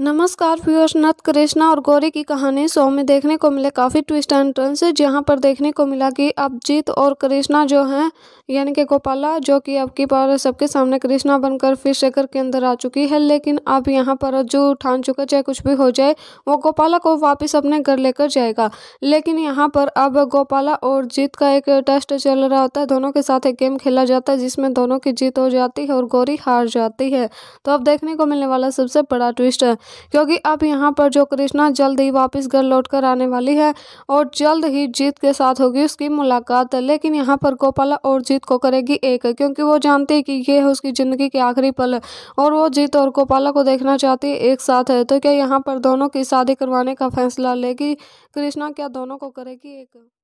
नमस्कार व्यूअर्स नथ कृष्णा और गौरी की कहानी शो में देखने को मिले काफ़ी ट्विस्ट एंड टर्न्स जहाँ पर देखने को मिला कि अब जीत और कृष्णा जो हैं यानी कि गोपाला जो कि अब की बार सबके सामने कृष्णा बनकर फिर शेखर के अंदर आ चुकी है लेकिन अब यहाँ पर जो ठान चुका चाहे कुछ भी हो जाए वो गोपाला को वापस अपने घर लेकर जाएगा लेकिन यहाँ पर अब गोपाला और जीत का एक टेस्ट चल रहा होता है दोनों के साथ एक गेम खेला जाता है जिसमें दोनों की जीत हो जाती है और गौरी हार जाती है तो अब देखने को मिलने वाला सबसे बड़ा ट्विस्ट है क्योंकि अब यहाँ पर जो कृष्णा जल्द ही वापस घर लौट कर आने वाली है और जल्द ही जीत के साथ होगी उसकी मुलाकात लेकिन यहाँ पर गोपाला और जीत को करेगी एक क्योंकि वो जानती है कि ये है उसकी ज़िंदगी के आखिरी पल और वो जीत और गोपाला को देखना चाहती है एक साथ है तो क्या यहाँ पर दोनों की शादी करवाने का फैसला लेगी कृष्णा क्या दोनों को करेगी एक